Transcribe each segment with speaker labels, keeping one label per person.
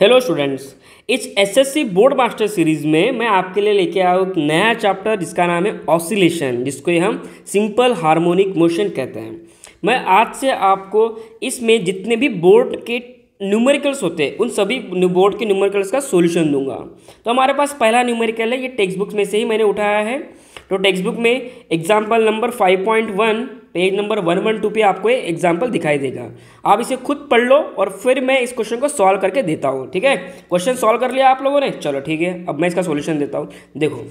Speaker 1: hello students इस SSC board master series में मैं आपके लिए लेके आया हूँ एक नया चैप्टर जिसका नाम है ऑसिलेशन जिसको हम सिंपल हार्मोनिक मोशन कहते हैं मैं आज से आपको इसमें जितने भी बोर्ड के न्यूमेरिकल्स होते हैं उन सभी बोर्ड के न्यूमेरिकल्स का सोल्यूशन दूंगा तो हमारे पास पहला न्यूमेरिकल है ये टेक्स्ट बुक में से ही मैंने उठाया है तो टेक्स्ट बुक में example number five point one page number one one two पर आपको ये एग्जाम्पल दिखाई देगा आप इसे खुद पढ़ लो और फिर मैं इस क्वेश्चन को सॉल्व करके देता हूँ ठीक है क्वेश्चन सॉल्व कर लिया आप लोगों ने चलो ठीक है अब मैं इसका सोल्यूशन देता हूँ देखो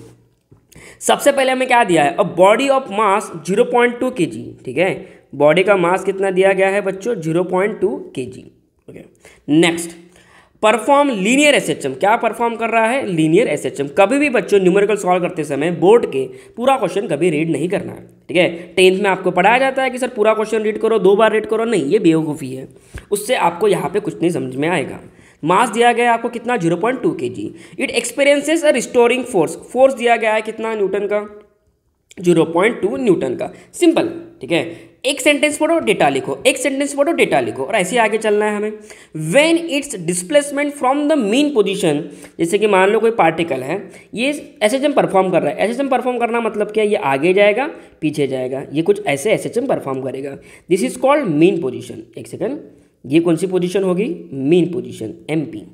Speaker 1: सबसे पहले हमें क्या दिया है अब body of mass zero point two K G ठीक है बॉडी का मास कितना दिया गया है बच्चों zero point two K G okay next perform linear SHM क्या परफॉर्म कर रहा है लीनियर एसएचएम कभी भी बच्चों न्यूमेरिकल सॉल्व करते समय बोर्ड के पूरा क्वेश्चन कभी रीड नहीं करना है ठीक है टेंथ में आपको पढ़ाया जाता है कि सर पूरा क्वेश्चन रीड करो दो बार रीड करो नहीं ये बेवकूफ़ी है उससे आपको यहाँ पे कुछ नहीं समझ में आएगा मास दिया गया है आपको कितना zero point two K G it experiences restoring force force दिया गया है कितना न्यूटन का जीरो पॉइंट टू न्यूटन का सिंपल ठीक है एक सेंटेंस पढ़ो डेटा लिखो एक सेंटेंस पढ़ो डेटा लिखो और ऐसे आगे चलना है हमें when it's displacement from the mean position जैसे कि मान लो कोई पार्टिकल है ये एस एच एम परफॉर्म कर रहा है एस एच एम परफॉर्म करना मतलब क्या ये आगे जाएगा पीछे जाएगा ये कुछ ऐसे एस एच एम परफॉर्म करेगा this is called mean position एक सेकेंड ये कौन सी पोजिशन होगी मेन पोजिशन एम पी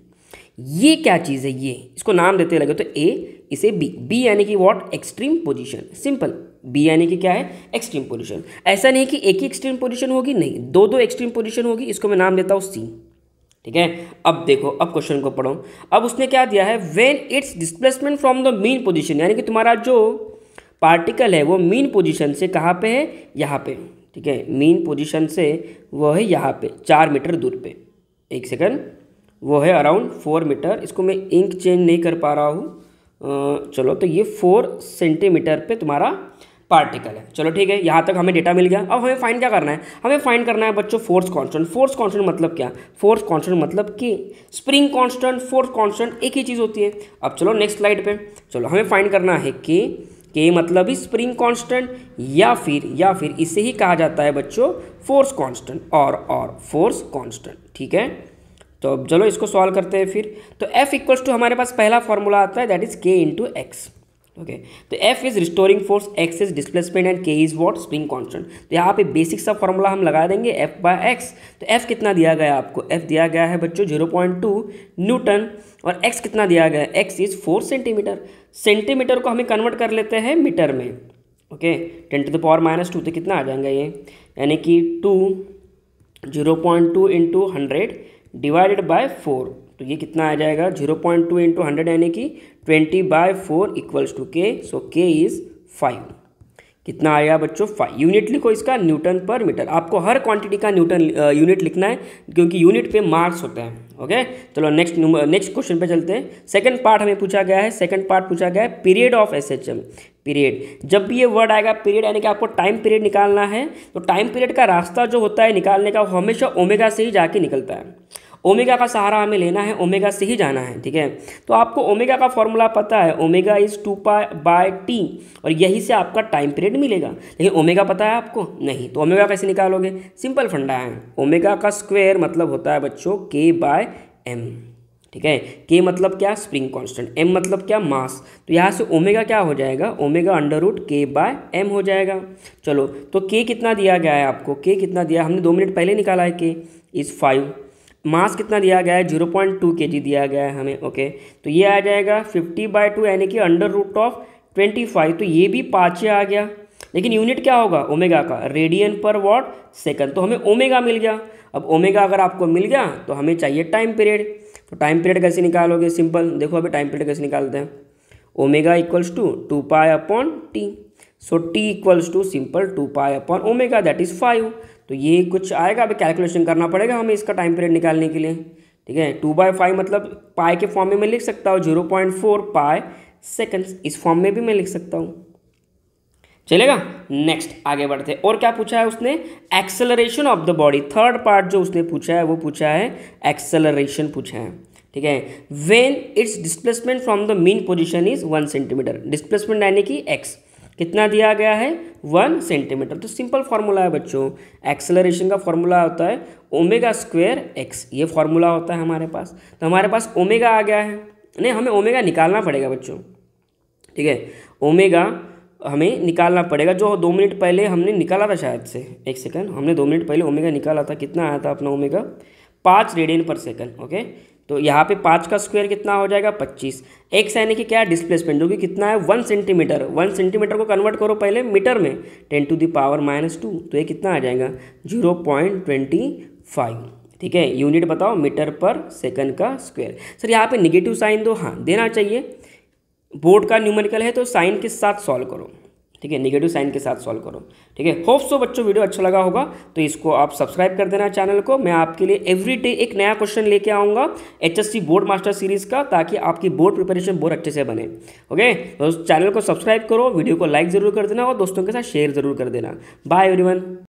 Speaker 1: ये क्या चीज़ है ये इसको नाम देते लगे तो ए इसे बी बी यानी कि what extreme position simple B यानी कि क्या है एक्सट्रीम पोजीशन ऐसा नहीं कि एक ही एक्सट्रीम पोजीशन होगी नहीं दो दो एक्सट्रीम पोजीशन होगी इसको मैं नाम देता हूँ सी ठीक है अब देखो अब क्वेश्चन को पढ़ो अब उसने क्या दिया है when it's displacement from the mean position यानी कि तुम्हारा जो पार्टिकल है वो मेन पोजिशन से कहाँ पे है यहाँ पे ठीक है मेन पोजिशन से वो है यहाँ पे चार मीटर दूर पे एक सेकंड वो है अराउंड फोर मीटर इसको मैं इंक चेंज नहीं कर पा रहा हूँ चलो तो ये फोर सेंटीमीटर पे तुम्हारा पार्टिकल है चलो ठीक है यहाँ तक हमें डेटा मिल गया अब हमें फाइंड क्या करना है हमें फाइंड करना है बच्चों फोर्स कांस्टेंट फोर्स कांस्टेंट मतलब क्या फोर्स कांस्टेंट मतलब कि स्प्रिंग कांस्टेंट फोर्स कांस्टेंट एक ही चीज़ होती है अब चलो नेक्स्ट स्लाइड पे चलो हमें फाइंड करना है कि के मतलब ही स्प्रिंग कांस्टेंट या फिर या फिर इसे ही कहा जाता है बच्चों फोर्स कांस्टेंट और और फोर्स कांस्टेंट ठीक है तो अब चलो इसको सॉल्व करते हैं फिर तो एफ इक्वल्स टू हमारे पास पहला फॉर्मूला आता है that is K into X okay तो F is restoring force X is displacement and K is what spring constant तो यहाँ पे बेसिक सा फॉर्मूला हम लगा देंगे एफ बाय एक्स तो एफ कितना दिया गया आपको एफ दिया गया है बच्चों जीरो पॉइंट टू न्यूटन और एक्स कितना दिया गया है X is four centimetre centimetre को हमें कन्वर्ट कर लेते हैं मीटर में okay ten to the power minus two तो कितना आ जाएगा ये यानी कि two zero point two into hundred divided by four तो ये कितना आ जाएगा zero point two into hundred यानी कि twenty by four equals to K so के इज़ फाइव कितना आया बच्चों फाइव यूनिट लिखो इसका न्यूटन पर मीटर आपको हर क्वांटिटी का न्यूटन यूनिट लिखना है क्योंकि यूनिट पे मार्क्स होता है ओके चलो नेक्स्ट नेक्स्ट क्वेश्चन पे चलते हैं सेकंड पार्ट हमें पूछा गया है सेकंड पार्ट पूछा गया है period of S H M period जब भी ये वर्ड आएगा पीरियड यानी कि आपको टाइम पीरियड निकालना है तो टाइम पीरियड का रास्ता जो होता है निकालने का वो हमेशा ओमेगा से ही जाके निकलता है ओमेगा का सहारा हमें लेना है ओमेगा से ही जाना है ठीक है तो आपको ओमेगा का फॉर्मूला पता है omega is two pi by T और यही से आपका टाइम पीरियड मिलेगा लेकिन ओमेगा पता है आपको नहीं तो ओमेगा कैसे निकालोगे सिंपल फंडा है ओमेगा का स्क्वेयर मतलब होता है बच्चों के बाय एम ठीक है के मतलब क्या स्प्रिंग कांस्टेंट एम मतलब क्या मास तो यहाँ से ओमेगा क्या हो जाएगा omega under root K by M हो जाएगा चलो तो के कितना दिया गया है आपको के कितना दिया हमने दो मिनट पहले निकाला है के इज़ फाइव मास कितना दिया गया है जीरो पॉइंट टू के जी दिया गया है हमें ओके तो ये आ जाएगा फिफ्टी बाई टू यानी कि under root of twenty five तो ये भी पाँच ही आ गया लेकिन यूनिट क्या होगा ओमेगा का रेडियन पर वॉट सेकंड तो हमें ओमेगा मिल गया अब ओमेगा अगर आपको मिल गया तो हमें चाहिए टाइम पीरियड तो टाइम पीरियड कैसे निकालोगे सिंपल देखो अभी टाइम पीरियड कैसे निकालते हैं omega equals to two pi upon T so T equals to simple two pi upon omega that is five तो ये कुछ आएगा अभी कैलकुलेशन करना पड़ेगा हमें इसका टाइम पीरियड निकालने के लिए ठीक है टू बाई फाइव मतलब पाए के फॉर्म में मैं लिख सकता हूँ zero point four pi seconds इस फॉर्म में भी मैं लिख सकता हूँ चलेगा नेक्स्ट आगे बढ़ते और क्या पूछा है उसने acceleration of the body third part जो उसने पूछा है वो पूछा है एक्सेलरेशन पूछा है ठीक है when it's displacement from the mean position is one centimetre displacement यानी कि एक्स कितना दिया गया है वन सेंटीमीटर तो सिंपल फार्मूला है बच्चों एक्सेलरेशन का फॉर्मूला होता है ओमेगा स्क्वेयर एक्स ये फार्मूला होता है हमारे पास तो हमारे पास ओमेगा आ गया है नहीं हमें ओमेगा निकालना पड़ेगा बच्चों ठीक है ओमेगा हमें निकालना पड़ेगा जो दो मिनट पहले हमने निकाला था शायद से एक सेकंड हमने दो मिनट पहले ओमेगा निकाला था कितना आया था अपना ओमेगा पाँच रेडियन पर सेकंड ओके तो यहाँ पे पाँच का स्क्वायर कितना हो जाएगा पच्चीस एक यानी कि क्या है डिस्प्लेसमेंट जो कि कितना है वन सेंटीमीटर वन सेंटीमीटर को कन्वर्ट करो पहले मीटर में ten to the power minus two तो ये कितना आ जाएगा जीरो पॉइंट ट्वेंटी फाइव ठीक है यूनिट बताओ मीटर पर सेकंड का स्क्वायर सर यहाँ पे निगेटिव साइन दो हाँ देना चाहिए बोर्ड का न्यूमेरिकल है तो साइन के साथ सॉल्व करो ठीक है निगेटिव साइन के साथ सॉल्व करो ठीक है होप सो बच्चों वीडियो अच्छा लगा होगा तो इसको आप सब्सक्राइब कर देना चैनल को मैं आपके लिए एवरी डे एक नया क्वेश्चन लेके आऊँगा एचएससी बोर्ड मास्टर सीरीज का ताकि आपकी बोर्ड प्रिपरेशन बहुत अच्छे से बने ओके तो चैनल को सब्सक्राइब करो वीडियो को लाइक ज़रूर कर देना और दोस्तों के साथ शेयर ज़रूर कर देना बाय एवरी